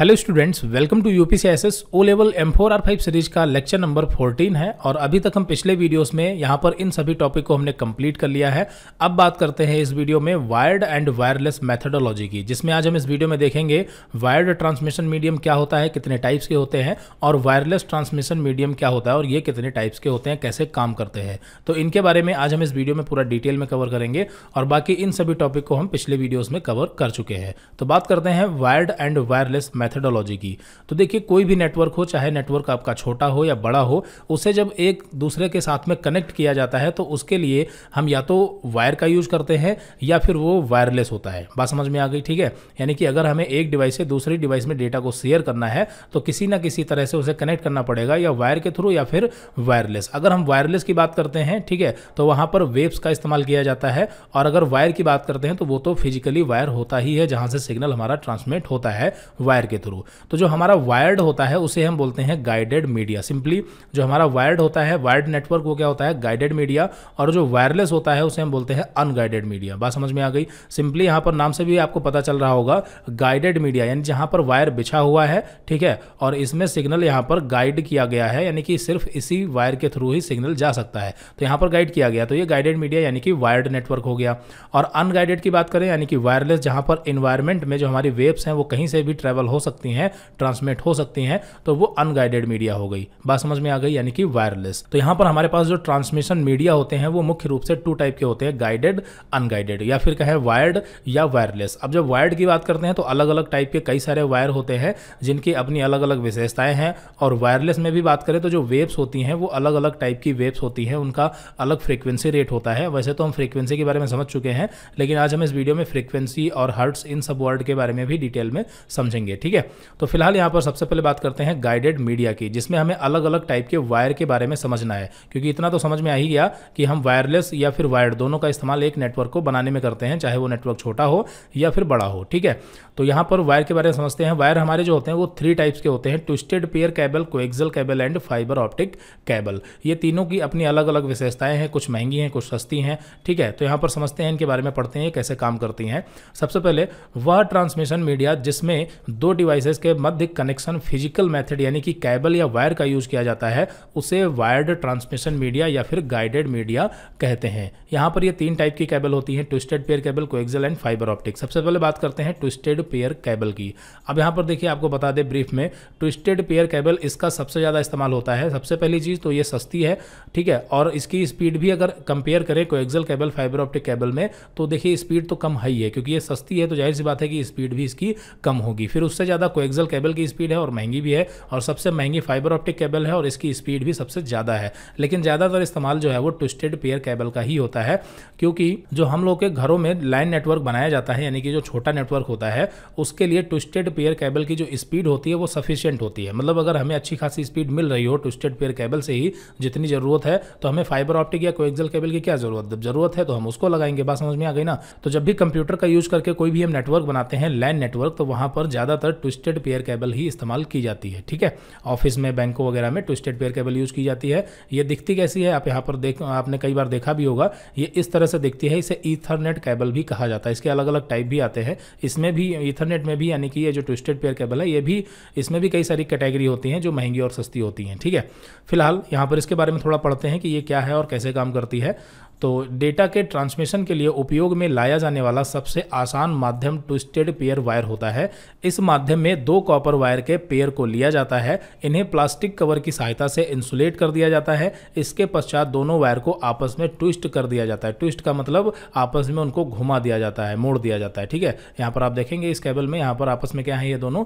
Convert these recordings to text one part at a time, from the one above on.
hello students welcome to U S O level M four R five series का lecture number 14 है और अभी तक हम पिछले वीडियोस में यहाँ पर इन सभी टॉपिक को हमने कंप्लीट कर लिया है अब बात करते हैं इस वीडियो में वायर्ड एंड वायरलेस मेथडोलॉजी की जिसमें आज हम इस वीडियो में देखेंगे वायर्ड ट्रांसमिशन मीडियम क्या होता है कितने टाइप्स के होते हैं और वायरलेस ट्रांसमिशन मीडियम क्या होता है और ये कितने टाइप्स के होते हैं कैसे काम करते हैं तो इनके बारे में आज हम इस वीडियो में पूरा डिटेल में कवर करेंगे और बाकी इन सभी टॉपिक को हम पिछले वीडियोज़ में कवर कर चुके हैं तो बात करते हैं वायर्ड एंड वायरलेस मैथडोलॉजी की तो देखिए कोई भी नेटवर्क हो चाहे नेटवर्क आपका छोटा हो या बड़ा हो उसे जब एक दूसरे के साथ में कनेक्ट किया जाता है तो उसके लिए हम या तो वायर का यूज़ करते हैं या फिर वो वायरलेस होता है बात समझ में आ गई ठीक है यानी कि अगर हमें एक डिवाइस से दूसरी डिवाइस में डेटा को शेयर करना है तो किसी ना किसी तरह से उसे कनेक्ट करना पड़ेगा या वायर के थ्रू या फिर वायरलेस अगर हम वायरलेस की बात करते हैं ठीक है तो वहां पर वेब्स का इस्तेमाल किया जाता है और अगर वायर की बात करते हैं तो वो तो फिजिकली वायर होता ही है जहां से सिग्नल हमारा ट्रांसमिट होता है वायर के थ्रू तो जो हमारा वायर्ड होता है उसे हम बोलते हैं गाइडेड मीडिया सिंपली जो हमारा वायर्ड होता है वायर्ड नेटवर्क वो क्या होता है गाइडेड मीडिया और जो वायरलेस होता है उसे हम बोलते हैं अनगाइडेड मीडिया बात समझ में आ गई सिंपली यहां पर नाम से भी आपको पता चल रहा होगा गाइडेड मीडिया यानी जहां पर वायर बिछा हुआ है ठीक है और इसमें सिग्नल यहां पर गाइड किया गया है यानी कि सिर्फ इसी वायर के थ्रू ही सिग्नल जा सकता है तो यहां पर गाइड किया गया तो ये गाइडेड मीडिया यानी कि वायर्ड नेटवर्क हो गया और अनगाइडेड की बात करें यानी कि वायरलेस जहां पर इन्वायरमेंट में जो हमारी वेब्स हैं वो कहीं से भी ट्रेवल हो सकती हैं ट्रांसमिट हो सकती हैं तो वो अनगाइडेड मीडिया हो गई बात समझ में आ गई यानी कि वायरलेस तो यहाँ पर हमारे पास जो ट्रांसमिशन मीडिया होते हैं वो मुख्य रूप से टू टाइप के होते हैं गाइडेड अनगाइडेड या फिर कहें वायर्ड या वायरलेस अब जब वायर्ड की बात करते हैं तो अलग अलग टाइप के कई सारे वायर होते हैं जिनकी अपनी अलग अलग विशेषताएं हैं और वायरलेस में भी बात करें तो जो वेव्स होती हैं वो अलग अलग टाइप की वेव्स होती हैं उनका अलग फ्रीक्वेंसी रेट होता है वैसे तो हम फ्रीक्वेंसी के बारे में समझ चुके हैं लेकिन आज हम इस वीडियो में फ्रीक्वेंसी और हर्ट्स इन सब वर्ड के बारे में भी डिटेल में समझेंगे ठीक ठीक है तो फिलहाल यहाँ पर सबसे पहले बात करते हैं गाइडेड मीडिया की जिसमें हमें अलग अलग टाइप के वायर के बारे में समझना है क्योंकि इतना तो समझ में आ ही गया कि हम वायरलेस या फिर वायर्ड दोनों का इस्तेमाल एक नेटवर्क को बनाने में करते हैं चाहे वो नेटवर्क छोटा हो या फिर बड़ा हो ठीक है तो यहाँ पर वायर के बारे में समझते हैं वायर हमारे जो होते हैं वो थ्री टाइप्स के होते हैं twisted pair cable coaxial cable and fibre optic cable ये तीनों की अपनी अलग अलग विशेषताएं हैं कुछ महंगी हैं कुछ सस्ती हैं ठीक है तो यहाँ पर समझते हैं इनके बारे में पढ़ते हैं कैसे काम करती हैं सबसे पहले वह ट्रांसमिशन मीडिया जिसमें दो डिवाइसेस के मध्य कनेक्शन फिजिकल मेथड यानी कि केबल या वायर का यूज़ किया जाता है उसे वायर्ड ट्रांसमिशन मीडिया या फिर गाइडेड मीडिया कहते हैं यहां पर ये तीन टाइप की केबल होती हैं twisted pair cable coaxial and fibre optic सबसे पहले बात करते हैं ट्विस्टेड पेयर केबल की अब यहां पर देखिए आपको बता दें ब्रीफ में ट्विस्टेड पेयर केबल इसका सबसे ज़्यादा इस्तेमाल होता है सबसे पहली चीज़ तो ये सस्ती है ठीक है और इसकी स्पीड भी अगर कंपेयर करें coaxial cable fibre optic cable में तो देखिए स्पीड तो कम हाई है क्योंकि ये सस्ती है तो जाहिर सी बात है कि स्पीड भी इसकी कम होगी फिर उससे ज़्यादा कोएक्सल केबल की स्पीड है और महंगी भी है और सबसे महंगी फाइबर ऑप्टिक केबल है और इसकी स्पीड भी सबसे ज़्यादा है लेकिन ज़्यादातर इस्तेमाल जो है वो ट्विस्टेड पेयर केबल का ही होता है क्योंकि जो हम लोग के घरों में लाइन नेटवर्क बनाया जाता है यानी कि जो छोटा नेटवर्क होता है उसके लिए ट्विस्टेड पेयर केबल की जो स्पीड होती है वो सफिशियंट होती है मतलब अगर हमें अच्छी खासी स्पीड मिल रही हो ट्विस्टेड पेयर केबल से ही जितनी ज़रूरत है तो हमें फाइबर ऑप्टिक या कोएक्सल केबल की क्या ज़रूरत जब ज़रूरत है तो हम उसको लगाएंगे बात समझ में आ गई ना तो जब भी कंप्यूटर का यूज़ करके कोई भी हम नेटवर्क बनाते हैं लाइन नेटवर्क तो वहाँ पर ज़्यादातर ट्विस्टेड पेयर केबल ही इस्तेमाल की जाती है ठीक है ऑफिस में बैंकों वगैरह में ट्विस्टेड पेयर केबल यूज़ की जाती है ये दिखती कैसी है आप यहाँ पर देख आपने कई बार देखा भी होगा ये इस तरह से दिखती है इसे ईथरनेट केबल भी कहा जाता है इसके अलग अलग टाइप भी आते हैं इसमें भी ईथरनेट में भी यानी कि ये जो ट्विस्टेड पेयर केबल है ये भी इसमें भी कई सारी कैटेगरी होती हैं जो महंगी और सस्ती होती हैं ठीक है फिलहाल यहाँ पर इसके बारे में थोड़ा पढ़ते हैं कि ये क्या है और कैसे काम करती है तो डेटा के ट्रांसमिशन के लिए उपयोग में लाया जाने वाला सबसे आसान माध्यम ट्विस्टेड पेयर वायर होता है इस माध्यम में दो कॉपर वायर के पेयर को लिया जाता है इन्हें प्लास्टिक कवर की सहायता से इंसुलेट कर दिया जाता है इसके पश्चात दोनों वायर को आपस में ट्विस्ट कर दिया जाता है ट्विस्ट का मतलब आपस में उनको घुमा दिया जाता है मोड़ दिया जाता है ठीक है यहाँ पर आप देखेंगे इस केबल में यहाँ पर आपस में क्या है ये दोनों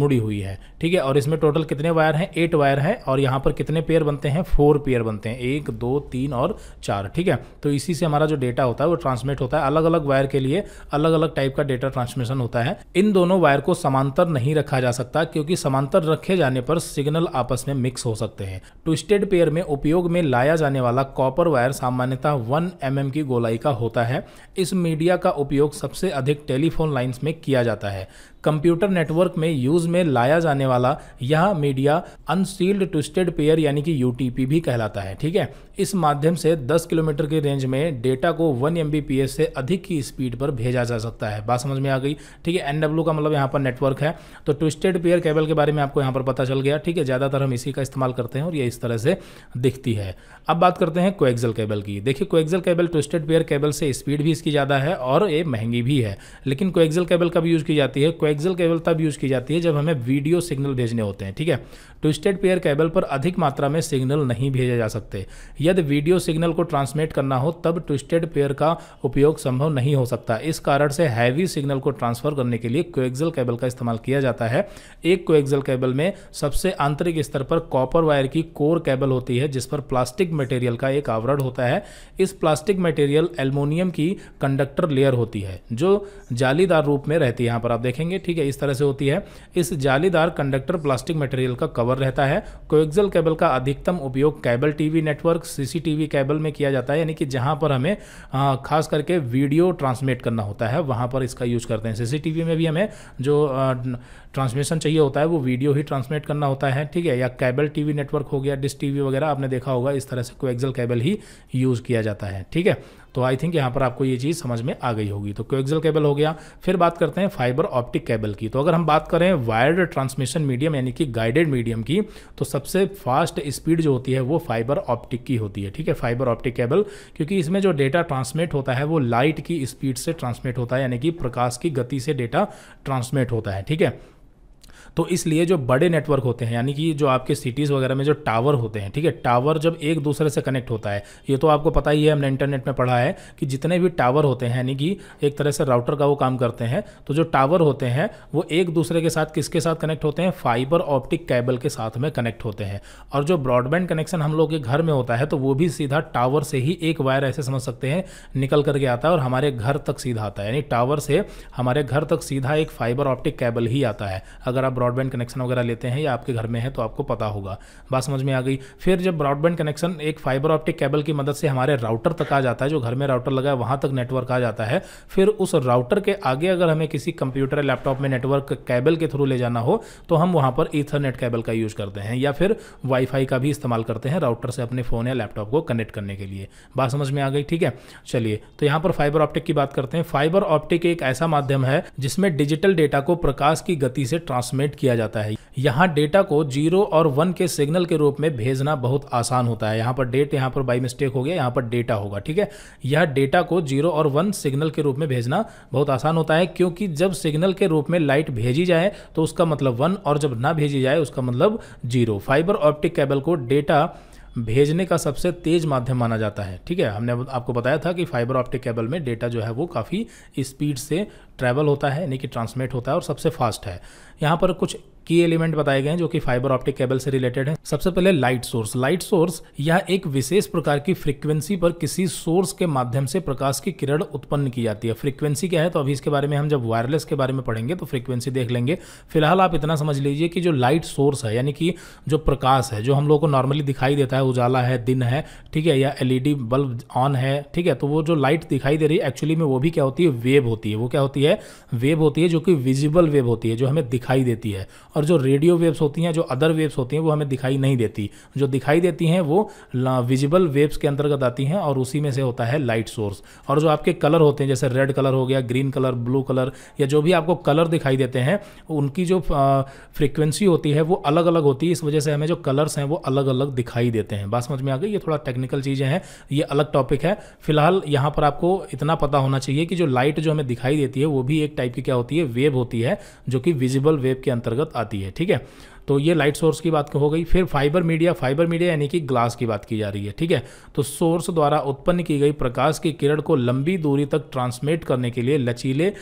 मुड़ी हुई है ठीक है और इसमें टोटल कितने वायर हैं एट वायर हैं और यहाँ पर कितने पेयर बनते हैं फोर पेयर बनते हैं एक दो तीन और चार ठीक है तो इसी से हमारा जो डेटा होता है वो ट्रांसमिट होता है अलग अलग वायर के लिए अलग अलग टाइप का डेटा ट्रांसमिशन होता है इन दोनों वायर को समांतर नहीं रखा जा सकता क्योंकि समांतर रखे जाने पर सिग्नल आपस में मिक्स हो सकते हैं ट्विस्टेड पेयर में उपयोग में लाया जाने वाला कॉपर वायर सामान्यतः वन एम mm की गोलाई का होता है इस मीडिया का उपयोग सबसे अधिक टेलीफोन लाइन्स में किया जाता है कंप्यूटर नेटवर्क में यूज में लाया जाने वाला यह मीडिया अनसील्ड ट्विस्टेड पेयर यानी कि यूटीपी भी कहलाता है ठीक है इस माध्यम से 10 किलोमीटर की रेंज में डेटा को 1 एम से अधिक की स्पीड पर भेजा जा सकता है बात समझ में आ गई ठीक है एनडब्ल्यू का मतलब यहाँ पर नेटवर्क है तो ट्विस्टेड पेयर केबल के बारे में आपको यहाँ पर पता चल गया ठीक है ज़्यादातर हम इसी का इस्तेमाल करते हैं और ये इस तरह से दिखती है अब बात करते हैं कोएक्जल केबल की देखिए coaxial cable twisted pair cable से स्पीड भी इसकी ज़्यादा है और ये महंगी भी है लेकिन कोएक्जल केबल कब यूज़ की जाती है कोएक्सल केबल तब यूज़ की जाती है जब हमें वीडियो सिग्नल भेजने होते हैं ठीक है ट्विस्टेड पेयर केबल पर अधिक मात्रा में सिग्नल नहीं भेजे जा सकते यदि वीडियो सिग्नल को ट्रांसमिट करना हो तब ट्विस्टेड तो पेयर का उपयोग संभव नहीं हो सकता इस कारण से हैवी सिग्नल को ट्रांसफर करने के लिए कोएक्सल केबल का इस्तेमाल किया जाता है एक कोएक्सल केबल में सबसे आंतरिक स्तर पर कॉपर वायर की कोर केबल होती है जिस पर प्लास्टिक मटेरियल का एक आवरण होता है इस प्लास्टिक मटेरियल एल्यूमिनियम की कंडक्टर लेयर होती है जो जालीदार रूप में रहती है यहाँ पर आप देखेंगे ठीक है इस तरह से होती है इस जालीदार कंडक्टर प्लास्टिक मटेरियल का कवर रहता है कोएक्सल केबल का अधिकतम उपयोग cable TV network CCTV cable में किया जाता है यानी कि जहां पर हमें खास करके वीडियो ट्रांसमिट करना होता है वहां पर इसका यूज करते हैं सीसीटीवी में भी हमें जो ट्रांसमिशन चाहिए होता है वो वीडियो ही ट्रांसमिट करना होता है ठीक है या केबल टीवी नेटवर्क हो गया डिश टीवी वगैरह आपने देखा होगा इस तरह से कोएक्सल केबल ही यूज़ किया जाता है ठीक है तो आई थिंक यहाँ पर आपको ये चीज़ समझ में आ गई होगी तो कोएक्सल केबल हो गया फिर बात करते हैं फाइबर ऑप्टिक केबल की तो अगर हम बात करें वायर्ड ट्रांसमिशन मीडियम यानी कि गाइडेड मीडियम की तो सबसे फास्ट स्पीड जो होती है वो फाइबर ऑप्टिक की होती है ठीक है फाइबर ऑप्टिक केबल क्योंकि इसमें जो डेटा ट्रांसमिट होता है वो लाइट की स्पीड से ट्रांसमिट होता है यानी कि प्रकाश की गति से डेटा ट्रांसमिट होता है ठीक है तो इसलिए जो बड़े नेटवर्क होते हैं यानी कि जो आपके सिटीज़ वगैरह में जो टावर होते हैं ठीक है टावर जब एक दूसरे से कनेक्ट होता है ये तो आपको पता ही है हमने इंटरनेट में पढ़ा है कि जितने भी टावर होते हैं यानी कि एक तरह से राउटर का वो काम करते हैं तो जो टावर होते हैं वो एक दूसरे के साथ किसके साथ कनेक्ट होते हैं फाइबर ऑप्टिक केबल के साथ में कनेक्ट होते हैं और जो ब्रॉडबैंड कनेक्शन हम लोग के घर में होता है तो वो भी सीधा टावर से ही एक वायर ऐसे समझ सकते हैं निकल करके आता है और हमारे घर तक सीधा आता है यानी टावर से हमारे घर तक सीधा एक फाइबर ऑप्टिक केबल ही आता है अगर आप ब्रॉडबैंड कनेक्शन वगैरह लेते हैं या आपके घर में है तो आपको पता होगा बात समझ में आ गई फिर जब ब्रॉडबैंड कनेक्शन एक फाइबर ऑप्टिक केबल की मदद से हमारे राउटर तक आ जाता है जो घर में राउटर लगा है वहाँ तक नेटवर्क आ जाता है फिर उस राउटर के आगे अगर हमें किसी कंप्यूटर या लैपटॉप में नेटवर्क केबल के थ्रू ले जाना हो तो हम वहाँ पर ईथरनेट केबल का यूज़ करते हैं या फिर वाईफाई का भी इस्तेमाल करते हैं राउटर से अपने फ़ोन या लैपटॉप को कनेक्ट करने के लिए बात समझ में आ गई ठीक है चलिए तो यहाँ पर फाइबर ऑप्टिक की बात करते हैं फाइबर ऑप्टिक एक ऐसा माध्यम है जिसमें डिजिटल डेटा को प्रकाश की गति से ट्रांसमिट जनरेट किया जाता है यहाँ डेटा को जीरो और वन के सिग्नल के रूप में भेजना बहुत आसान होता है यहाँ पर डेट यहाँ पर बाई मिस्टेक हो गया यहाँ पर डेटा होगा ठीक है यह डेटा को जीरो और वन सिग्नल के रूप में भेजना बहुत आसान होता है क्योंकि जब सिग्नल के रूप में लाइट भेजी जाए तो उसका मतलब वन और जब ना भेजी जाए उसका मतलब जीरो फाइबर ऑप्टिक केबल को डेटा भेजने का सबसे तेज माध्यम माना जाता है ठीक है हमने आपको बताया था कि फाइबर ऑप्टिक केबल में डेटा जो है वो काफ़ी स्पीड से ट्रैवल होता है यानी कि ट्रांसमिट होता है और सबसे फास्ट है यहाँ पर कुछ की एलिमेंट बताए गए हैं जो कि फाइबर ऑप्टिक केबल से रिलेटेड है सबसे पहले लाइट सोर्स लाइट सोर्स यह एक विशेष प्रकार की फ्रीक्वेंसी पर किसी सोर्स के माध्यम से प्रकाश की किरण उत्पन्न की जाती है फ्रीक्वेंसी क्या है तो अभी इसके बारे में हम जब वायरलेस के बारे में पढ़ेंगे तो फ्रीक्वेंसी देख लेंगे फिलहाल आप इतना समझ लीजिए कि जो लाइट सोर्स है यानी कि जो प्रकाश है जो हम लोग को नॉर्मली दिखाई देता है उजाला है दिन है ठीक है या एल बल्ब ऑन है ठीक है तो वो जो लाइट दिखाई दे रही है एक्चुअली में वो भी क्या होती है वेव होती है वो क्या होती है होती है वेव होती है जो कि विजिबल वेव होती है जो हमें दिखाई देती है और जो रेडियो वेव्स होती हैं जो अदर वेव्स होती हैं वो हमें दिखाई नहीं देती जो दिखाई देती हैं वो विजिबल वेव्स के अंतर्गत आती हैं और उसी में से होता है लाइट सोर्स और जो आपके कलर होते हैं जैसे रेड कलर हो गया ग्रीन कलर ब्लू कलर या जो भी आपको कलर दिखाई देते हैं उनकी जो फ्रिक्वेंसी होती है वो अलग अलग होती है इस वजह से हमें जो कलर्स हैं वो अलग अलग दिखाई देते हैं बात समझ में आ गई ये थोड़ा टेक्निकल चीज़ें हैं ये अलग टॉपिक है फिलहाल यहाँ पर आपको इतना पता होना चाहिए कि जो लाइट जो हमें दिखाई देती है वो भी एक टाइप की क्या होती है वेव होती है जो कि विजिबल वेव के अंतर्गत आती है ठीक है तो ये लाइट सोर्स की बात हो गई फिर फाइबर मीडिया फाइबर मीडिया यानी कि ग्लास की बात की जा रही है ठीक है तो सोर्स द्वारा उत्पन्न की गई प्रकाश की किरण को लंबी दूरी तक ट्रांसमिट करने के लिए लचीले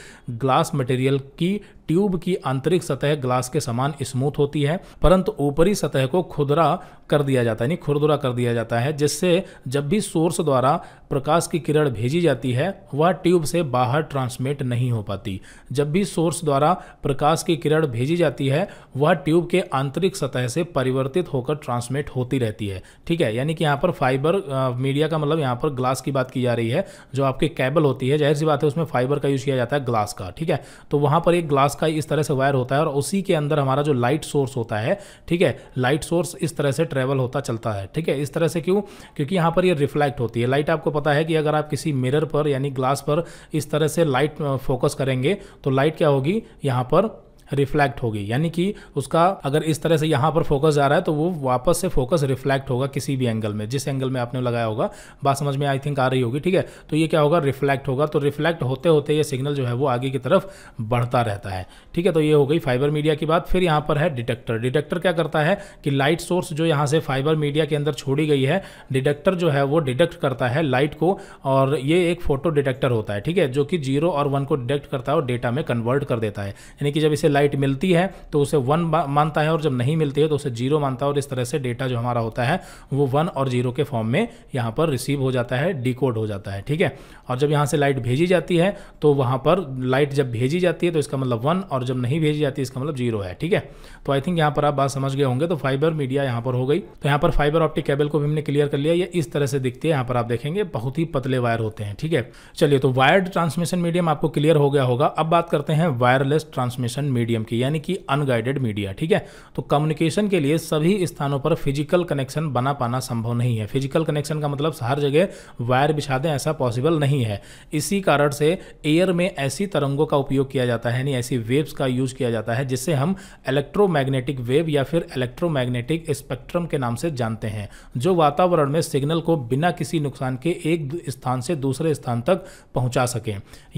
ग्लास मटेरियल की ट्यूब की आंतरिक सतह ग्लास के समान स्मूथ होती है परंतु ऊपरी सतह को खुदरा कर दिया जाता है यानी खुरदुरा कर दिया जाता है जिससे जब भी सोर्स द्वारा प्रकाश की किरण भेजी जाती है वह ट्यूब से बाहर ट्रांसमिट नहीं हो पाती जब भी सोर्स द्वारा प्रकाश की किरण भेजी जाती है वह ट्यूब के आंतरिक सतह से परिवर्तित होकर ट्रांसमिट होती रहती है ठीक है यानी कि यहाँ पर फाइबर मीडिया का मतलब यहाँ पर ग्लास की बात की जा रही है जो आपके केबल होती है जाहिर सी बात है उसमें फाइबर का यूज़ किया जाता है ग्लास का ठीक है तो वहाँ पर एक ग्लास का इस तरह से वायर होता है और उसी के अंदर हमारा जो लाइट सोर्स होता है ठीक है लाइट सोर्स इस तरह से ट्रेवल होता चलता है ठीक है इस तरह से क्यों क्योंकि यहाँ पर ये रिफ्लेक्ट होती है लाइट आपको पता पता है कि अगर आप किसी मिरर पर यानी ग्लास पर इस तरह से लाइट फोकस करेंगे तो लाइट क्या होगी यहाँ पर रिफ्लेक्ट होगी यानी कि उसका अगर इस तरह से यहां पर फोकस जा रहा है तो वो वापस से फोकस रिफ्लेक्ट होगा किसी भी एंगल में जिस एंगल में आपने लगाया होगा बात समझ में आई थिंक आ रही होगी ठीक है तो ये क्या होगा रिफ्लेक्ट होगा तो रिफ्लेक्ट होते होते ये सिग्नल जो है वो आगे की तरफ बढ़ता रहता है ठीक है तो ये हो गई फाइबर मीडिया की बात फिर यहां पर है डिटेक्टर डिटेक्टर क्या करता है कि लाइट सोर्स जो यहाँ से फाइबर मीडिया के अंदर छोड़ी गई है डिटेक्टर जो है वो डिटेक्ट करता है लाइट को और ये एक फोटो डिटेक्टर होता है ठीक है जो कि जीरो और वन को डिटेक्ट करता है और डेटा में कन्वर्ट कर देता है यानी कि जब इसे लाइट लाइट मिलती है तो उसे वन मानता है और जब नहीं मिलती है तो उसे जीरो मानता है और इस तरह से डेटा जो हमारा होता है वो वन और जीरो के फॉर्म में यहाँ पर रिसीव हो जाता है डिकोड हो जाता है ठीक है और जब यहाँ से लाइट भेजी जाती है तो वहाँ पर लाइट जब भेजी जाती है तो इसका मतलब वन और जब नहीं भेजी जाती इसका मतलब जीरो है ठीक है तो आई थिंक यहाँ पर आप बात समझ गए होंगे तो फाइबर मीडिया यहाँ पर हो गई तो यहाँ पर फाइबर ऑप्टिक केबल को भी हमने क्लियर कर लिया ये इस तरह से दिखती है यहाँ पर आप देखेंगे बहुत ही पतले वायर होते हैं ठीक है चलिए तो वायर्ड ट्रांसमिशन मीडियम आपको क्लियर हो गया होगा अब बात करते हैं वायरलेस ट्रांसमिशन मीडियम मीडियम की यानी कि अनगाइडेड मीडिया ठीक है तो कम्युनिकेशन के लिए सभी स्थानों पर फिजिकल कनेक्शन बना पाना संभव नहीं है फिजिकल कनेक्शन का मतलब हर जगह वायर बिछा दें ऐसा पॉसिबल नहीं है इसी कारण से एयर में ऐसी तरंगों का उपयोग किया जाता है यानी ऐसी वेव्स का यूज किया जाता है जिससे हम इलेक्ट्रोमैग्नेटिक वेव या फिर इलेक्ट्रोमैग्नेटिक स्पेक्ट्रम के नाम से जानते हैं जो वातावरण में सिग्नल को बिना किसी नुकसान के एक स्थान से दूसरे स्थान तक पहुंचा सकें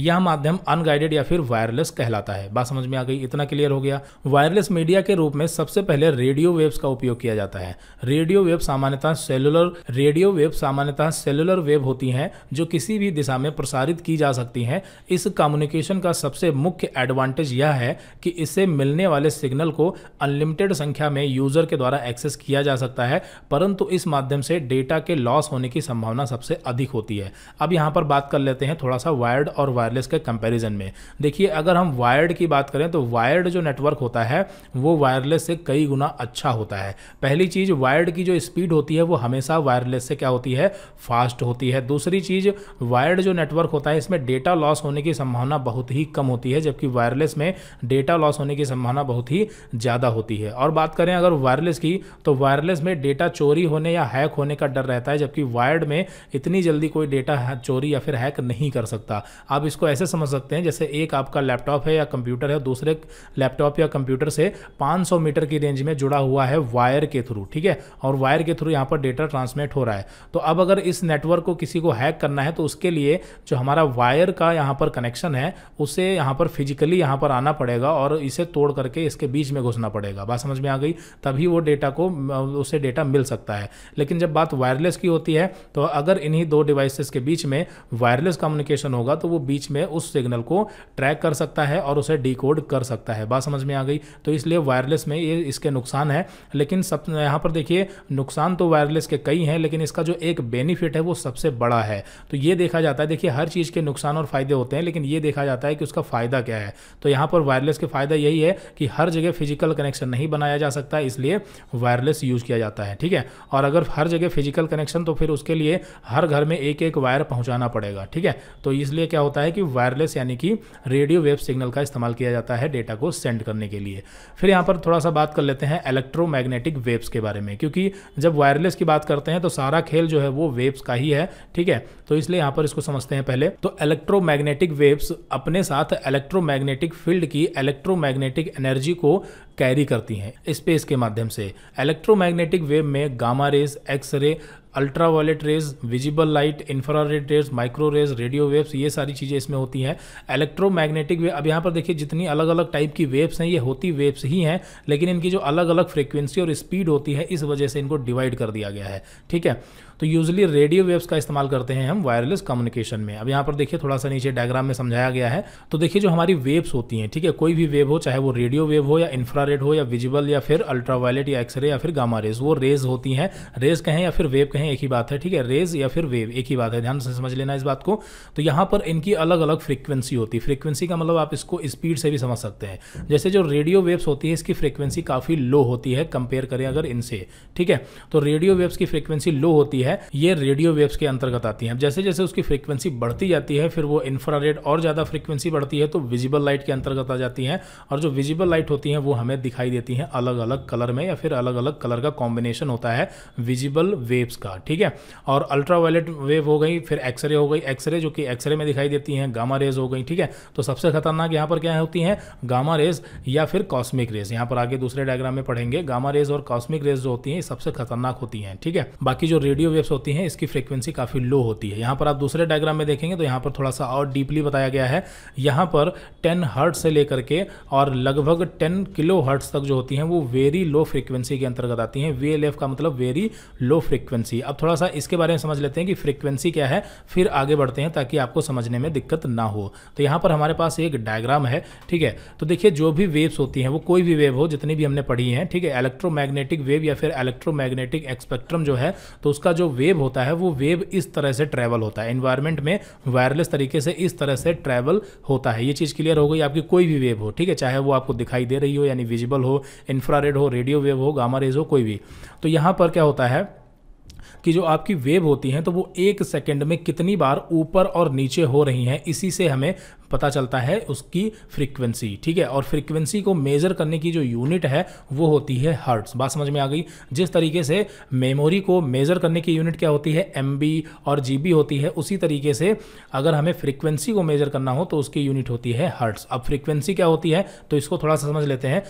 यह माध्यम अनगाइडेड या फिर वायरलेस कहलाता है बात समझ में आ गई इतना क्लियर हो गया वायरलेस मीडिया के रूप में सबसे पहले रेडियो वेव्स का उपयोग किया जाता है रेडियो वेव सामान्यतः सेलुलर रेडियो वेव सामान्यतः सेलुलर वेव होती हैं जो किसी भी दिशा में प्रसारित की जा सकती हैं इस कम्युनिकेशन का सबसे मुख्य एडवांटेज यह है कि इससे मिलने वाले सिग्नल को अनलिमिटेड संख्या में यूजर के द्वारा एक्सेस किया जा सकता है परंतु इस माध्यम से डेटा के लॉस होने की संभावना सबसे अधिक होती है अब यहां पर बात कर लेते हैं थोड़ा सा वायर्ड और वायरलेस के कंपैरिजन में देखिए अगर हम वायर्ड की बात करें तो वायर्ड वायर्ड जो नेटवर्क होता है वो वायरलेस से कई गुना अच्छा होता है पहली चीज़ वायर्ड की जो स्पीड होती है वो हमेशा वायरलेस से क्या होती है फास्ट होती है दूसरी चीज़ वायर्ड जो नेटवर्क होता है इसमें डेटा लॉस होने की संभावना बहुत ही कम होती है जबकि वायरलेस में डेटा लॉस होने की संभावना बहुत ही ज़्यादा होती है और बात करें अगर वायरलेस की तो वायरलेस में डेटा चोरी होने या हैक होने का डर रहता है जबकि वायर्ड में इतनी जल्दी कोई डेटा चोरी या फिर हैक नहीं कर सकता आप इसको ऐसे समझ सकते हैं जैसे एक आपका लैपटॉप है या कंप्यूटर है दूसरे लैपटॉप या कंप्यूटर से 500 मीटर की रेंज में जुड़ा हुआ है वायर के थ्रू ठीक है और वायर के थ्रू यहाँ पर डेटा ट्रांसमिट हो रहा है तो अब अगर इस नेटवर्क को किसी को हैक करना है तो उसके लिए जो हमारा वायर का यहाँ पर कनेक्शन है उसे यहाँ पर फिजिकली यहाँ पर आना पड़ेगा और इसे तोड़ करके इसके बीच में घुसना पड़ेगा बात समझ में आ गई तभी वो डेटा को उसे डेटा मिल सकता है लेकिन जब बात वायरलेस की होती है तो अगर इन्हीं दो डिवाइसेस के बीच में वायरलेस कम्युनिकेशन होगा तो वो बीच में उस सिग्नल को ट्रैक कर सकता है और उसे डिकोड कर सकता सकता है बात समझ में आ गई तो इसलिए वायरलेस में ये इसके नुकसान है लेकिन सब यहाँ पर देखिए नुकसान तो वायरलेस के कई हैं लेकिन इसका जो एक बेनिफिट है वो सबसे बड़ा है तो ये देखा जाता है देखिए हर चीज़ के नुकसान और फ़ायदे होते हैं लेकिन ये देखा जाता है कि उसका फ़ायदा क्या है तो यहाँ पर वायरलेस के फ़ायदा यही है कि हर जगह फिजिकल कनेक्शन नहीं बनाया जा सकता इसलिए वायरलेस यूज़ किया जाता है ठीक है और अगर हर जगह फिजिकल कनेक्शन तो फिर उसके लिए हर घर में एक एक वायर पहुँचाना पड़ेगा ठीक है तो इसलिए क्या होता है कि वायरलेस यानी कि रेडियो वेव सिग्नल का इस्तेमाल किया जाता है डेटा डेटा को सेंड करने के लिए फिर यहाँ पर थोड़ा सा बात कर लेते हैं इलेक्ट्रोमैग्नेटिक वेव्स के बारे में क्योंकि जब वायरलेस की बात करते हैं तो सारा खेल जो है वो वेव्स का ही है ठीक है तो इसलिए यहाँ पर इसको समझते हैं पहले तो इलेक्ट्रोमैग्नेटिक वेव्स अपने साथ इलेक्ट्रोमैग्नेटिक फील्ड की इलेक्ट्रोमैग्नेटिक एनर्जी को कैरी करती हैं स्पेस के माध्यम से इलेक्ट्रोमैग्नेटिक वेव में gamma rays X ray ultraviolet rays visible light infrared rays micro rays radio waves ये सारी चीज़ें इसमें होती हैं इलेक्ट्रोमैग्नेटिक वेव अब यहाँ पर देखिए जितनी अलग अलग टाइप की वेव्स हैं ये होती वेव्स ही हैं लेकिन इनकी जो अलग अलग फ्रिक्वेंसी और स्पीड होती है इस वजह से इनको डिवाइड कर दिया गया है ठीक है तो यूजली रेडियो वेव्स का इस्तेमाल करते हैं हम वायरलेस कम्युनिकेशन में अब यहाँ पर देखिए थोड़ा सा नीचे डायग्राम में समझाया गया है तो देखिए जो हमारी वेव्स होती हैं ठीक है कोई भी वेव हो चाहे वो रेडियो वेव हो या इंफ्रारेड हो या विजिबल या फिर अल्ट्रा या एक्सरे या फिर गामा रेज वो रेज होती हैं रेज कहें या फिर वेव कहें हैं एक ही बात है ठीक है रेज या फिर वेव एक ही बात है ध्यान से समझ लेना इस बात को तो यहाँ पर इनकी अलग अलग फ्रीक्वेंसी होती है फ्रीक्वेंसी का मतलब आप इसको स्पीड से भी समझ सकते हैं जैसे जो रेडियो वेव्स होती है इसकी फ्रीक्वेंसी काफ़ी लो होती है कंपेयर करें अगर इनसे ठीक है तो रेडियो वेव्स की फ्रीक्वेंसी लो होती है ये रेडियो वेव्स के अंतर्गत आती हैं जैसे जैसे उसकी फ्रीक्वेंसी बढ़ती जाती है फिर वो इंफ्रारेड और ज़्यादा फ्रीक्वेंसी बढ़ती है तो विजिबल लाइट के अंतर्गत आ जाती है और जो विजिबल लाइट होती है वो हमें दिखाई देती हैं अलग अलग कलर में या फिर अलग अलग कलर का कॉम्बिनेशन होता है विजिबल वेव्स का होगा ठीक है और वायलेट वेव हो गई फिर एक्सरे हो गई एक्सरे जो कि एक्सरे में दिखाई देती हैं गामा रेज हो गई ठीक है तो सबसे खतरनाक यहाँ पर क्या होती हैं गामा रेज या फिर कॉस्मिक रेज यहाँ पर आगे दूसरे डायग्राम में पढ़ेंगे गामा रेज और कॉस्मिक रेज जो होती हैं सबसे खतरनाक होती हैं ठीक है बाकी जो रेडियो वेव्स होती हैं इसकी फ्रिक्वेंसी काफ़ी लो होती है यहाँ पर आप दूसरे डायग्राम में देखेंगे तो यहाँ पर थोड़ा सा और डीपली बताया गया है यहाँ पर टेन हर्ट से लेकर के और लगभग टेन किलो हर्ट्स तक जो होती हैं वो वेरी लो फ्रिक्वेंसी के अंतर्गत आती हैं वी का मतलब वेरी लो फ्रिक्वेंसी अब थोड़ा सा इसके बारे में समझ लेते हैं कि फ्रीक्वेंसी क्या है फिर आगे बढ़ते हैं ताकि आपको समझने में दिक्कत ना हो तो यहाँ पर हमारे पास एक डायग्राम है ठीक है तो देखिए जो भी वेव्स होती हैं वो कोई भी वेव हो जितनी भी हमने पढ़ी हैं ठीक है इलेक्ट्रोमैग्नेटिक वेव या फिर इलेक्ट्रोमैग्नेटिक एक्सपेक्ट्रम जो है तो उसका जो वेव होता है वो वेव इस तरह से ट्रैवल होता है इन्वायरमेंट में वायरलेस तरीके से इस तरह से ट्रैवल होता है ये चीज़ क्लियर हो गई आपकी कोई भी वेव हो ठीक है चाहे वो आपको दिखाई दे रही हो यानी विजिबल हो इंफ्रारेड हो रेडियो वेव हो गामा रेज हो कोई भी तो यहाँ पर क्या होता है कि जो आपकी वेव होती हैं तो वो एक सेकेंड में कितनी बार ऊपर और नीचे हो रही हैं इसी से हमें पता चलता है उसकी फ्रीक्वेंसी ठीक है और फ्रीक्वेंसी को मेजर करने की जो यूनिट है वो होती है हर्ट्स बात समझ में आ गई जिस तरीके से मेमोरी को मेजर करने की यूनिट क्या होती है एम और जी होती है उसी तरीके से अगर हमें फ्रीक्वेंसी को मेजर करना हो तो उसकी यूनिट होती है हर्ट्स अब फ्रीक्वेंसी क्या होती है तो इसको थोड़ा सा समझ लेते हैं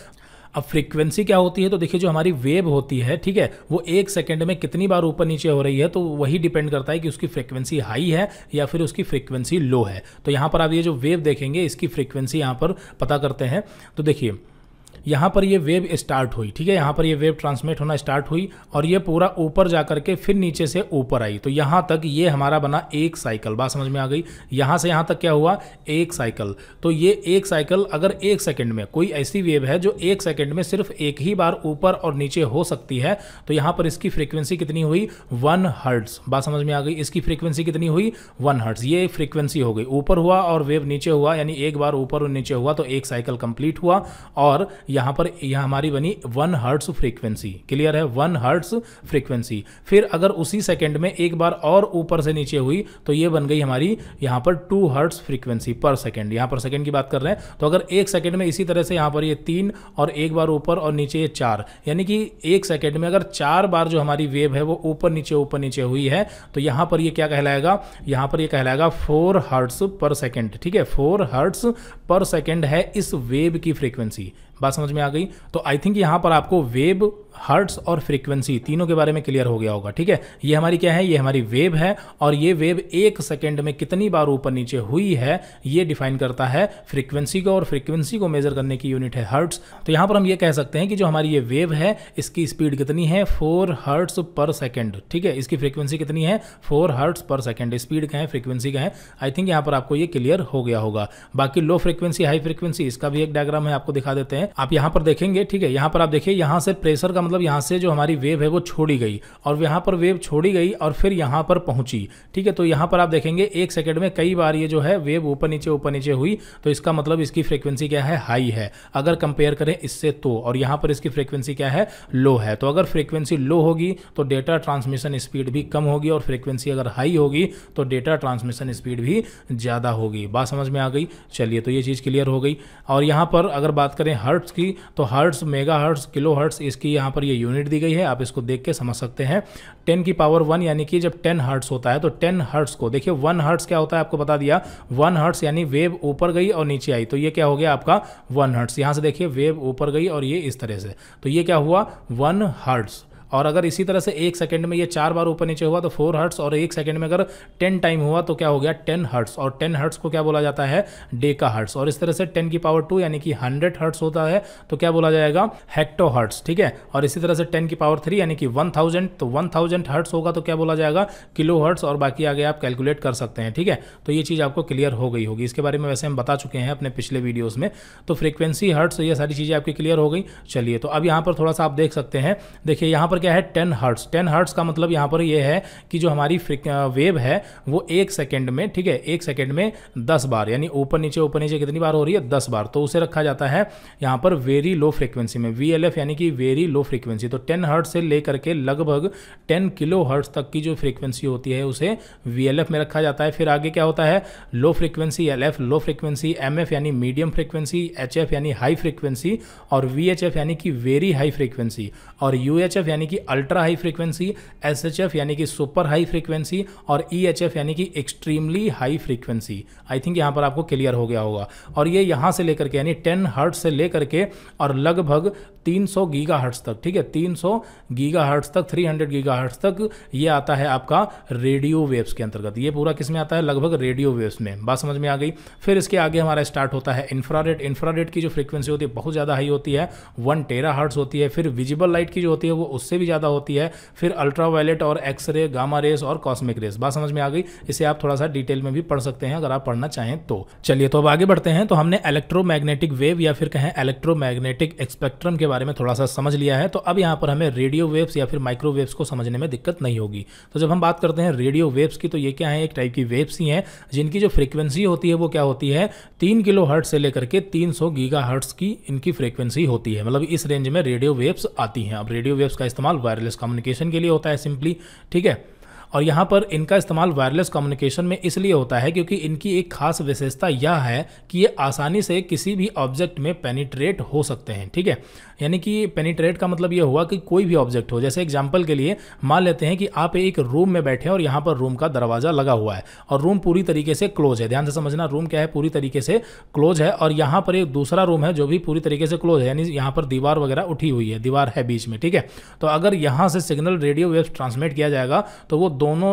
अब फ्रीक्वेंसी क्या होती है तो देखिए जो हमारी वेव होती है ठीक है वो एक सेकेंड में कितनी बार ऊपर नीचे हो रही है तो वही डिपेंड करता है कि उसकी फ्रीक्वेंसी हाई है या फिर उसकी फ्रीक्वेंसी लो है तो यहाँ पर आप ये जो वेव देखेंगे इसकी फ्रीक्वेंसी यहाँ पर पता करते हैं तो देखिए यहाँ पर ये वेव स्टार्ट हुई ठीक है यहाँ पर ये वेव ट्रांसमिट होना स्टार्ट हुई और ये पूरा ऊपर जा करके फिर नीचे से ऊपर आई तो यहाँ तक ये हमारा बना एक साइकिल बात समझ में आ गई यहाँ से यहाँ तक क्या हुआ एक साइकिल तो ये एक साइकिल अगर एक सेकेंड में कोई ऐसी वेव है जो एक सेकेंड में सिर्फ एक ही बार ऊपर और नीचे हो सकती है तो यहाँ पर इसकी फ्रिक्वेंसी कितनी हुई वन हर्ट्स बात समझ में आ गई इसकी फ्रिक्वेंसी कितनी हुई वन हर्ट्स ये फ्रिक्वेंसी हो गई ऊपर हुआ और वेव नीचे हुआ यानी एक बार ऊपर और नीचे हुआ तो एक साइकिल कंप्लीट हुआ और यहां पर यह हमारी बनी वन हर्ट्स फ्रीक्वेंसी क्लियर है वन हर्ट्स फ्रीक्वेंसी फिर अगर उसी सेकंड में एक बार और ऊपर से नीचे हुई तो यह बन गई हमारी यहां पर two hertz frequency per second यहां पर सेकंड की बात कर रहे हैं तो अगर एक सेकंड में इसी तरह से यहां पर ये तीन और एक बार ऊपर और नीचे ये चार यानी कि एक सेकेंड में अगर चार बार जो हमारी वेव है वो ऊपर नीचे ऊपर नीचे हुई है तो यहां पर यह क्या कहलाएगा यहां पर यह कहलाएगा फोर हर्ट्स पर सेकेंड ठीक है फोर हर्ट्स पर सेकेंड है इस वेव की फ्रीक्वेंसी बात समझ में आ गई तो आई थिंक यहाँ पर आपको वेब हर्ट्स और फ्रीक्वेंसी तीनों के बारे में क्लियर हो गया होगा ठीक है ये हमारी क्या है ये हमारी वेव है और ये वेव एक सेकेंड में कितनी बार ऊपर नीचे हुई है ये डिफाइन करता है फ्रीक्वेंसी को और फ्रीक्वेंसी को मेजर करने की यूनिट है हर्ट्स तो यहाँ पर हम ये कह सकते हैं कि जो हमारी ये वेव है इसकी स्पीड कितनी है फोर हर्ट्स पर सेकेंड ठीक है इसकी फ्रीक्वेंसी कितनी है four hertz per second speed का है फ्रीक्वेंसी का है आई थिंक यहाँ पर आपको ये क्लियर हो गया होगा बाकी लो फ्रीक्वेंसी हाई फ्रीक्वेंसी इसका भी एक डायग्राम है आपको दिखा देते हैं आप यहाँ पर देखेंगे ठीक है यहाँ पर आप देखिए यहाँ से प्रेशर का मतलब यहाँ से जो हमारी वेव है वो छोड़ी गई और यहाँ पर वेव छोड़ी गई और फिर यहाँ पर पहुँची ठीक है तो यहाँ पर आप देखेंगे एक सेकेंड में कई बार ये जो है वेव ऊपर नीचे ऊपर नीचे हुई तो इसका मतलब इसकी फ्रिक्वेंसी क्या है हाई है अगर कंपेयर करें इससे तो और यहाँ पर इसकी फ्रिक्वेंसी क्या है लो है तो अगर फ्रिक्वेंसी लो होगी तो डेटा ट्रांसमिशन स्पीड भी कम होगी और फ्रिक्वेंसी अगर हाई होगी तो डेटा ट्रांसमिशन स्पीड भी ज़्यादा होगी बात समझ में आ गई चलिए तो ये चीज़ क्लियर हो गई और यहाँ पर अगर बात करें हर्ट्स की तो hertz megahertz kilohertz इसकी यहाँ पर ये यूनिट दी गई है आप इसको देख के समझ सकते हैं टेन की पावर वन यानी कि जब टेन हर्ट्स होता है तो टेन हर्ट्स को देखिए वन हर्ट्स क्या होता है आपको बता दिया वन हर्ट्स यानी वेव ऊपर गई और नीचे आई तो ये क्या हो गया आपका वन हर्ट्स यहाँ से देखिए वेव ऊपर गई और ये इस तरह से तो ये क्या हुआ वन हर्ट्स और अगर इसी तरह से एक सेकंड में ये चार बार ऊपर नीचे हुआ तो फोर हर्ट्स और एक सेकंड में अगर टेन टाइम हुआ तो क्या हो गया टेन हर्ट्स और टेन हर्ट्स को क्या बोला जाता है डे का हर्ट्स और इस तरह से टेन की पावर टू यानी कि हंड्रेड हर्ट्स होता है तो क्या बोला जाएगा हेक्टो हर्ट्स ठीक है और इसी तरह से टेन की पावर थ्री यानी कि वन थाउजेंड तो वन थाउजेंड हर्ट्स होगा तो क्या बोला जाएगा किलो हर्ट्स और बाकी आगे आप कैलकुलेट कर सकते हैं ठीक है तो ये चीज़ आपको क्लियर हो गई होगी इसके बारे में वैसे हम बता चुके हैं अपने पिछले वीडियोज़ में तो फ्रिक्वेंसी हर्ट्स तो ये सारी चीज़ें आपकी क्लियर हो गई चलिए तो अब यहाँ पर थोड़ा सा आप देख सकते हैं देखिए यहाँ पर क्या है टेन हर्ट्स टेन हर्ट्स का मतलब यहाँ पर यह है कि जो हमारी वेव है वो एक सेकेंड में ठीक है एक सेकेंड में दस बार यानी ऊपर नीचे ऊपर नीचे कितनी बार हो रही है दस बार तो उसे रखा जाता है यहाँ पर वेरी लो फ्रिक्वेंसी में वी यानी कि वेरी लो फ्रिक्वेंसी तो टेन हर्ट्स से लेकर के लगभग टेन किलो हर्ट्स तक की जो फ्रिक्वेंसी होती है उसे वी में रखा जाता है फिर आगे क्या होता है low frequency L low frequency M यानी मीडियम फ्रिक्वेंसी एच यानी हाई फ्रिक्वेंसी और वी यानी कि वेरी हाई फ्रिक्वेंसी और यू यानी कि ultra high frequency S H F यानी कि सुपर हाई फ्रीक्वेंसी और ई एच एफ यानी कि extremely high frequency I think यहाँ पर आपको क्लियर हो गया होगा और ये यहाँ से लेकर के यानी टेन हर्ट से लेकर के और लगभग तीन सौ गीगा हर्ट्स तक ठीक है तीन सौ गीगा हर्ट्स तक थ्री हंड्रेड गीगा हर्ट्स तक ये आता है आपका रेडियो वेव्स के अंतर्गत ये पूरा किस में आता है लगभग रेडियो वेव्स में बात समझ में आ गई फिर इसके आगे हमारा स्टार्ट होता है इंफ्रारेड इंफ्रारेड की जो फ्रीक्वेंसी होती है बहुत ज़्यादा हाई होती है वन टेरा हर्ट्स होती है फिर विजिबल लाइट की जो होती है वो उससे भी ज़्यादा होती है फिर अल्ट्रावायलेट और एक्सरे गामा रेस और कॉस्मिक रेस बात समझ में आ गई इसे आप थोड़ा सा डिटेल में भी पढ़ सकते हैं अगर आप पढ़ना चाहें तो चलिए तो अब आगे बढ़ते हैं तो हमने इलेक्ट्रोमैग्नेटिक वेव या फिर कहें इलेक्ट्रोमैग्नेटिक स्पेक्ट्रम के बारे में थोड़ा सा समझ लिया है तो अब यहाँ पर हमें रेडियो वेव्स या फिर माइक्रो वेव्स को समझने में दिक्कत नहीं होगी तो जब हम बात करते हैं रेडियो वेव्स की तो ये क्या है एक टाइप की वेव्स ही हैं जिनकी जो फ्रीक्वेंसी होती है वो क्या होती है तीन किलो हर्ट से लेकर के तीन सौ गीगा हर्ट्स की इनकी फ्रीक्वेंसी होती है मतलब इस रेंज में रेडियो वेव्स आती हैं अब रेडियो वेव्स का इस्तेमाल वायरलेस कम्युनिकेशन के लिए होता है सिंपली ठीक है और यहाँ पर इनका इस्तेमाल वायरलेस कम्युनिकेशन में इसलिए होता है क्योंकि इनकी एक खास विशेषता यह है कि ये आसानी से किसी भी ऑब्जेक्ट में पेनिट्रेट हो सकते हैं ठीक है यानी कि पेनीट्रेट का मतलब ये हुआ कि कोई भी ऑब्जेक्ट हो जैसे एग्जाम्पल के लिए मान लेते हैं कि आप एक रूम में बैठे हैं और यहाँ पर रूम का दरवाज़ा लगा हुआ है और रूम पूरी तरीके से क्लोज है ध्यान से समझना रूम क्या है पूरी तरीके से क्लोज है और यहाँ पर एक दूसरा रूम है जो भी पूरी तरीके से क्लोज है यानी यहाँ पर दीवार वगैरह उठी हुई है दीवार है बीच में ठीक है तो अगर यहाँ से सिग्नल रेडियो वेब ट्रांसमिट किया जाएगा तो वो दोनों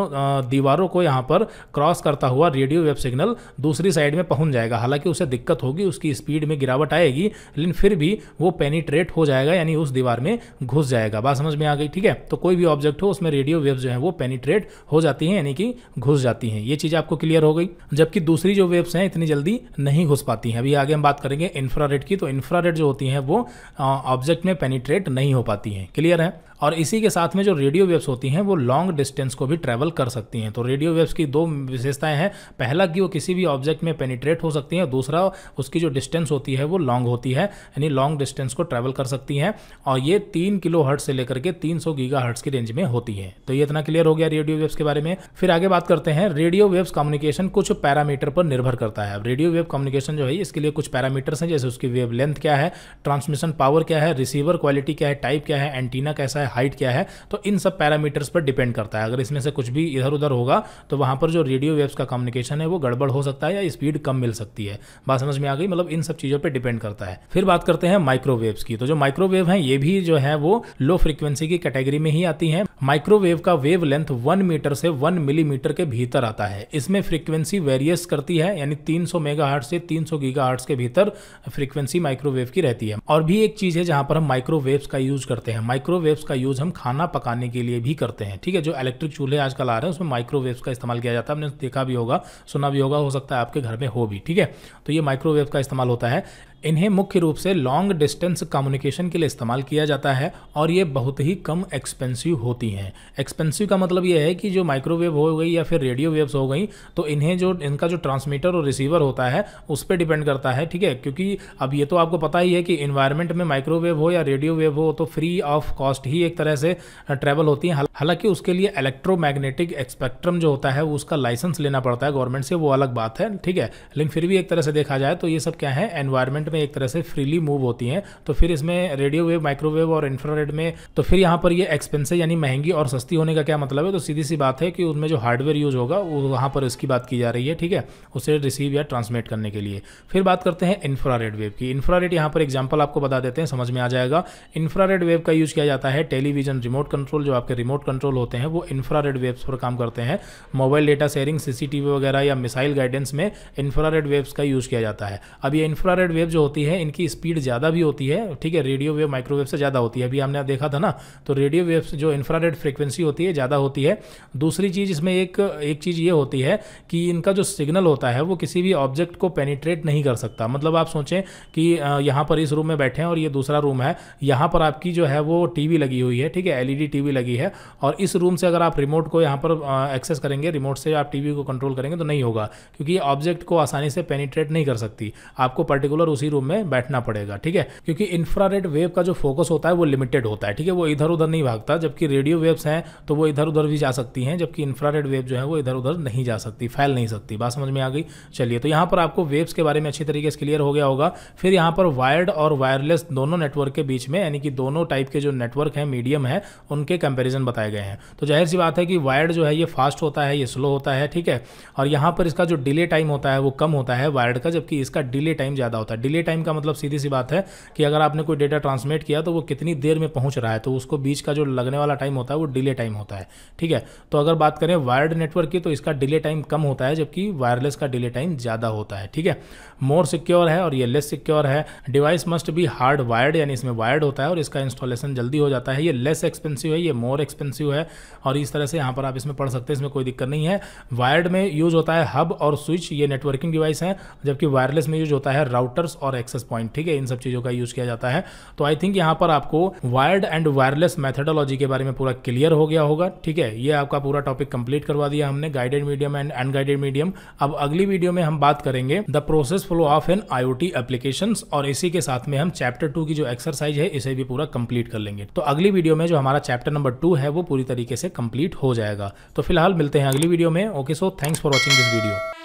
दीवारों को यहाँ पर क्रॉस करता हुआ रेडियो वेव सिग्नल दूसरी साइड में पहुँच जाएगा हालांकि उसे दिक्कत होगी उसकी स्पीड में गिरावट आएगी लेकिन फिर भी वो पेनीट्रेट पेनिट्रेट हो जाएगा यानी उस दीवार में घुस जाएगा बात समझ में आ गई ठीक है तो कोई भी ऑब्जेक्ट हो उसमें रेडियो वेव्स जो है वो पेनिट्रेट हो जाती हैं यानी कि घुस जाती हैं ये चीज़ आपको क्लियर हो गई जबकि दूसरी जो वेव्स हैं इतनी जल्दी नहीं घुस पाती हैं अभी आगे हम बात करेंगे इंफ्रारेड की तो इंफ्रारेड जो होती हैं वो ऑब्जेक्ट में पेनिट्रेट नहीं हो पाती हैं क्लियर है और इसी के साथ में जो रेडियो वेव्स होती हैं वो लॉन्ग डिस्टेंस को भी ट्रैवल कर सकती हैं तो रेडियो वेव्स की दो विशेषताएं हैं पहला कि वो किसी भी ऑब्जेक्ट में पेनिट्रेट हो सकती हैं दूसरा उसकी जो डिस्टेंस होती है वो लॉन्ग होती है यानी लॉन्ग डिस्टेंस को ट्रैवल कर सकती हैं और ये तीन किलो हर्ट से लेकर के तीन सौ गीगा हर्ट्स की रेंज में होती है तो ये इतना क्लियर हो गया रेडियो वेव्स के बारे में फिर आगे बात करते हैं रेडियो वेव्स कम्युनिकेशन कुछ पैरामीटर पर निर्भर करता है रेडियो वेव कम्युनिकेशन जो है इसके लिए कुछ पैरामीटर्स हैं जैसे उसकी वेव लेंथ क्या है ट्रांसमिशन पावर क्या है रिसीवर क्वालिटी क्या है टाइप क्या है एंटीना कैसा है हाइट क्या है तो इन सब पैरामीटर्स पर डिपेंड करता है अगर इसमें से कुछ भी इधर उधर होगा तो वहां पर जो रेडियो वेव्स का कम्युनिकेशन है वो गड़बड़ हो सकता है या स्पीड कम मिल सकती है बात समझ में आ गई मतलब इन सब चीज़ों पर डिपेंड करता है फिर बात करते हैं माइक्रोवेव्स की तो जो माइक्रोवेव है ये भी जो है वो लो फ्रिक्वेंसी की कैटेगरी में ही आती है माइक्रोवेव का वेव लेंथ वन मीटर से वन मिलीमीटर के भीतर आता है इसमें फ्रीक्वेंसी वेरियस करती है यानी 300 मेगाहर्ट्ज से 300 गीगाहर्ट्ज के भीतर फ्रीक्वेंसी माइक्रोवेव की रहती है और भी एक चीज है जहां पर हम माइक्रोवेव्स का यूज करते हैं माइक्रोवेव्स का यूज़ हम खाना पकाने के लिए भी करते हैं ठीक है जो इलेक्ट्रिक चूल्हे आजकल आ रहे हैं उसमें माइक्रोवेव्स का इस्तेमाल किया जाता है हमने देखा भी होगा सुना भी होगा हो सकता है आपके घर में हो भी ठीक है तो ये माइक्रोवेव का इस्तेमाल होता है इन्हें मुख्य रूप से लॉन्ग डिस्टेंस कम्युनिकेशन के लिए इस्तेमाल किया जाता है और ये बहुत ही कम एक्सपेंसिव होती हैं एक्सपेंसिव का मतलब ये है कि जो माइक्रोवेव हो गई या फिर रेडियो वेव्स हो गई तो इन्हें जो इनका जो ट्रांसमीटर और रिसीवर होता है उस पर डिपेंड करता है ठीक है क्योंकि अब ये तो आपको पता ही है कि इन्वायरमेंट में माइक्रोवेव हो या रेडियो वेव हो तो फ्री ऑफ कॉस्ट ही एक तरह से ट्रैवल होती है हालांकि उसके लिए इलेक्ट्रोमैग्नेटिक स्पेक्ट्रम जो होता है उसका लाइसेंस लेना पड़ता है गवर्नमेंट से वो अलग बात है ठीक है लेकिन फिर भी एक तरह से देखा जाए तो ये सब क्या है एनवायरमेंट में एक तरह से फ्रीली मूव होती हैं तो फिर इसमें रेडियो वेव माइक्रोवेव और इंफ्रारेड में तो फिर यहाँ पर ये एक्सपेंसिव यानी महंगी और सस्ती होने का क्या मतलब है तो सीधी सी बात है कि उनमें जो हार्डवेयर यूज होगा वहाँ पर इसकी बात की जा रही है ठीक है उसे रिसीव या ट्रांसमिट करने के लिए फिर बात करते हैं इंफ्रारेड वेव की इंफ्रारेड यहाँ पर एग्जाम्पल आपको बता देते हैं समझ में आ जाएगा इंफ्रारेड वेव का यूज किया जाता है टेलीविजन रिमोट कंट्रोल जो आपके रिमोट कंट्रोल होते हैं वो इंफ्रारेड वेव्स पर काम करते हैं मोबाइल डेटा शेयरिंग सीसीटीवी वगैरह या मिसाइल गाइडेंस में इंफ्रारेड वेव्स का यूज किया जाता है अब ये इंफ्रारेड वेव जो होती है इनकी स्पीड ज़्यादा भी होती है ठीक है रेडियो वेव माइक्रोवेव से ज़्यादा होती है अभी हमने देखा था ना तो रेडियो वेव जो इंफ्रारेड फ्रिक्वेंसी होती है ज़्यादा होती है दूसरी चीज़ इसमें एक एक चीज़ ये होती है कि इनका जो सिग्नल होता है वो किसी भी ऑब्जेक्ट को पेनिट्रेट नहीं कर सकता मतलब आप सोचें कि यहाँ पर इस रूम में बैठे हैं और ये दूसरा रूम है यहाँ पर आपकी जो है वो टीवी लगी हुई है ठीक है एल टीवी e लगी है और इस रूम से अगर आप रिमोट को यहाँ पर एक्सेस करेंगे रिमोट से आप टीवी को कंट्रोल करेंगे तो नहीं होगा क्योंकि ऑब्जेक्ट को आसानी से पेनीट्रेट नहीं कर सकती आपको पर्टिकुलर उसी रूम में बैठना पड़ेगा ठीक है क्योंकि इंफ्रारेड वेव का जो फोकस होता है वो लिमिटेड होता है ठीक है वो इधर उधर नहीं भागता जबकि रेडियो वेव्स हैं तो वो इधर उधर भी जा सकती हैं जबकि इंफ्रारेड वेव जो है वो इधर उधर नहीं जा सकती फैल नहीं सकती बात समझ में आ गई चलिए तो यहाँ पर आपको वेव्स के बारे में अच्छी तरीके से क्लियर हो गया होगा फिर यहाँ पर वायर्ड और वायरलेस दोनों नेटवर्क के बीच में यानी कि दोनों टाइप के जो नेटवर्क हैं मीडियम है उनके कंपेरिजन बताए गए हैं तो जाहिर सी बात है कि वायर्ड जो है ये फास्ट होता है ये स्लो होता है ठीक है और यहाँ पर इसका जो डिले टाइम होता है वो कम होता है वायर्ड का जबकि इसका डिले टाइम ज़्यादा होता है डिले टाइम का मतलब सीधी सी बात है कि अगर आपने कोई डेटा ट्रांसमिट किया तो वो कितनी देर में पहुंच रहा है तो उसको बीच का जो लगने वाला टाइम होता है वो डिले टाइम होता है ठीक है तो अगर बात करें वायर्ड नेटवर्क की तो इसका डिले टाइम कम होता है जबकि वायरलेस का डिले टाइम ज़्यादा होता है ठीक है मोर सिक्योर है और ये लेस सिक्योर है डिवाइस मस्ट भी हार्ड वायर्ड यानी इसमें वायर्ड होता है और इसका इंस्टॉलेशन जल्दी हो जाता है ये लेस एक्सपेंसिव है ये मोर एक्सपेंसिव है और इस तरह से यहाँ पर आप इसमें पढ़ सकते हैं इसमें कोई दिक्कत नहीं है वायर्ड में यूज होता है हब और स्विच ये नेटवर्किंग डिवाइस है जबकि वायरलेस में यूज होता है राउटर्स और और एक्सेस पॉइंट ठीक है इन सब चीज़ों का यूज़ किया जाता है तो आई थिंक यहां पर आपको वायर्ड एंड वायरलेस मैथडोलॉजी के बारे में पूरा क्लियर हो गया होगा ठीक है ये आपका पूरा टॉपिक कंप्लीट करवा दिया हमने guided medium and unguided medium अब अगली वीडियो में हम बात करेंगे the process flow of an IoT application और इसी के साथ में हम चैप्टर टू की जो एक्सरसाइज है इसे भी पूरा कंप्लीट कर लेंगे तो अगली वीडियो में जो हमारा चैप्टर नंबर टू है वो पूरी तरीके से कंप्लीट हो जाएगा तो फिलहाल मिलते हैं अगली वीडियो में okay so thanks for watching this video